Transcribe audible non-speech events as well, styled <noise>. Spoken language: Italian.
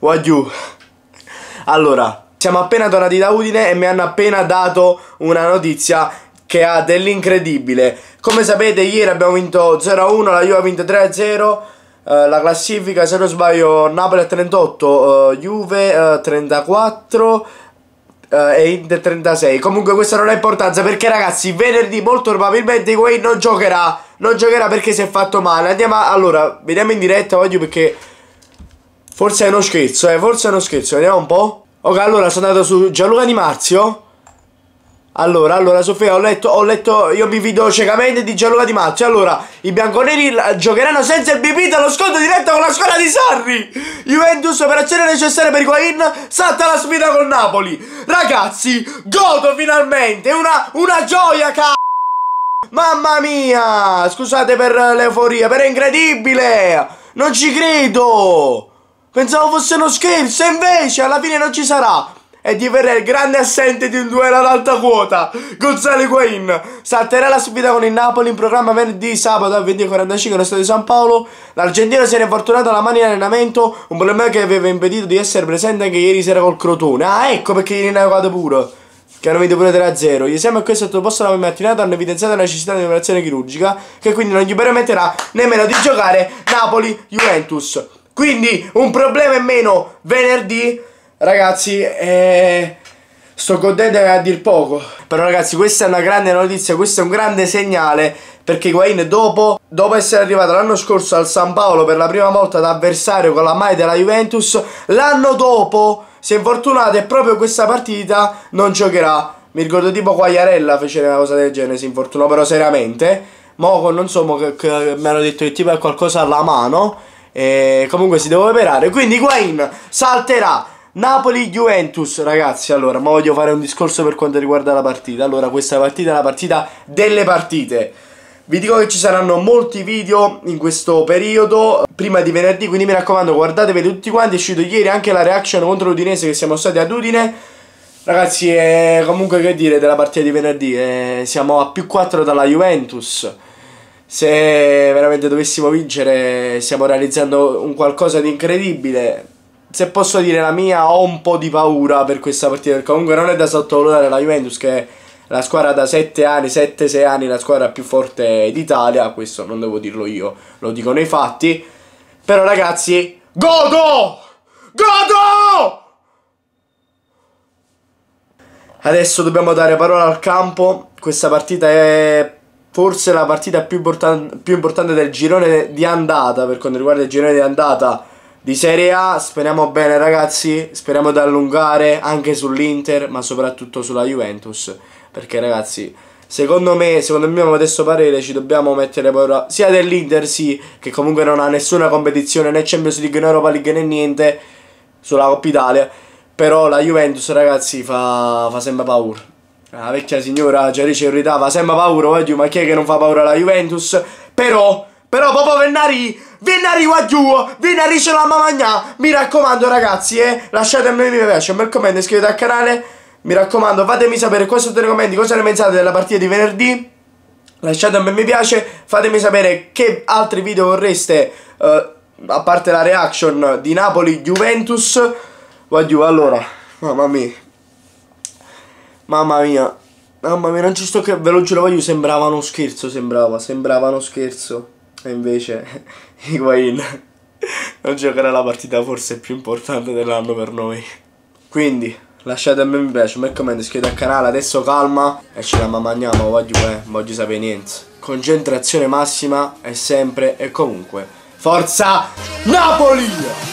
Wagyu. Allora, siamo appena tornati da Udine e mi hanno appena dato una notizia che ha dell'incredibile. Come sapete ieri abbiamo vinto 0-1, la Juve ha vinto 3-0. Eh, la classifica, se non sbaglio, Napoli a 38, eh, Juve eh, a 34, eh, e Inter 36 comunque questa non ha importanza perché ragazzi venerdì molto probabilmente Wayne non giocherà non giocherà perché si è fatto male andiamo a, allora vediamo in diretta oggi perché Forse è uno scherzo, eh, forse è uno scherzo, vediamo un po'. Ok, allora sono andato su Gianluca Di Marzio. Allora, allora Sofia, ho letto, ho letto, io mi fido ciecamente di Gianluca Di Marzio. Allora, i bianconeri giocheranno senza il bipita allo scontro diretto con la squadra di Sarri. Juventus, operazione necessaria per Guain, salta la sfida con Napoli. Ragazzi, godo finalmente, una, una gioia, cazzo. Mamma mia, scusate per l'euforia, però è incredibile. Non ci credo. Pensavo fosse uno scherzo, invece alla fine non ci sarà. E diverrà il grande assente di un duello ad alta quota. Gonzalo Higuain salterà la sfida con il Napoli in programma venerdì sabato alle 20.45 nello stadio di San Paolo. L'Argentino si era infortunato alla mano in allenamento, un problema che aveva impedito di essere presente anche ieri sera col Crotone. Ah, ecco perché ieri ne avevate pure che hanno vinto pure 3-0. Gli esami a questo sottoposto la mattinata hanno evidenziato la necessità di un'operazione chirurgica che quindi non gli permetterà nemmeno di giocare Napoli-Juventus. Quindi un problema in meno venerdì, ragazzi, eh, sto godendo a dir poco. Però ragazzi, questa è una grande notizia, questo è un grande segnale perché Guain dopo, dopo, essere arrivato l'anno scorso al San Paolo per la prima volta da avversario con la maglia della Juventus, l'anno dopo, Si è infortunato e proprio questa partita, non giocherà. Mi ricordo tipo Quagliarella fece una cosa del genere, si infortunò però seriamente. Mo non so, mi hanno detto che tipo è qualcosa alla mano e comunque si deve operare. Quindi Guain salterà. Napoli-Juventus, ragazzi, allora, ma voglio fare un discorso per quanto riguarda la partita. Allora, questa partita è la partita delle partite. Vi dico che ci saranno molti video in questo periodo, prima di venerdì, quindi mi raccomando, guardatevi tutti quanti. È uscito ieri anche la reaction contro l'Udinese che siamo stati ad Udine. Ragazzi, eh, comunque che dire della partita di venerdì? Eh, siamo a più 4 dalla Juventus se veramente dovessimo vincere stiamo realizzando un qualcosa di incredibile. Se posso dire la mia, ho un po' di paura per questa partita, perché comunque non è da sottovalutare la Juventus che è la squadra da 7 anni, 7-6 anni, la squadra più forte d'Italia, questo non devo dirlo io, lo dicono i fatti. Però ragazzi, godo! Godo! Adesso dobbiamo dare parola al campo, questa partita è forse la partita più, importan più, importante del girone di andata per quanto riguarda il girone di andata di Serie A. Speriamo bene ragazzi, speriamo di allungare anche sull'Inter ma soprattutto sulla Juventus perché ragazzi... Secondo me, secondo il mio modesto parere, ci dobbiamo mettere paura sia dell'Inter, sì, che comunque non ha nessuna competizione né Champions League né Europa League né niente sulla Coppa Italia. Però la Juventus, ragazzi, fa, fa sempre paura. La ah, vecchia signora Giarice irritava, sembra paura, eh, ma chi è che non fa paura la Juventus? Però, però proprio Vennari, Vennari qua giù, Vennari ce la mamagna, mi raccomando ragazzi, eh, lasciatemi un mi piace, un bel commento, iscrivetevi al canale, mi raccomando, fatemi sapere qua sotto nei commenti cosa ne pensate della partita di venerdì, lasciate un bel mi piace, fatemi sapere che altri video vorreste, eh, a parte la reaction di Napoli-Juventus, qua allora, mamma mia. Mamma mia. Mamma mia, non ci sto che ve lo giuro, voglio sembrava uno scherzo, sembrava, sembrava uno scherzo. E invece <laughs> Higuain non giocherà la partita forse più importante dell'anno per noi. Quindi, lasciate un mi piace, un bel commento, iscrivetevi al canale, adesso calma e ci la mangiamo, voglio, eh, voglio sapere niente. Concentrazione massima è sempre e comunque. Forza Napoli!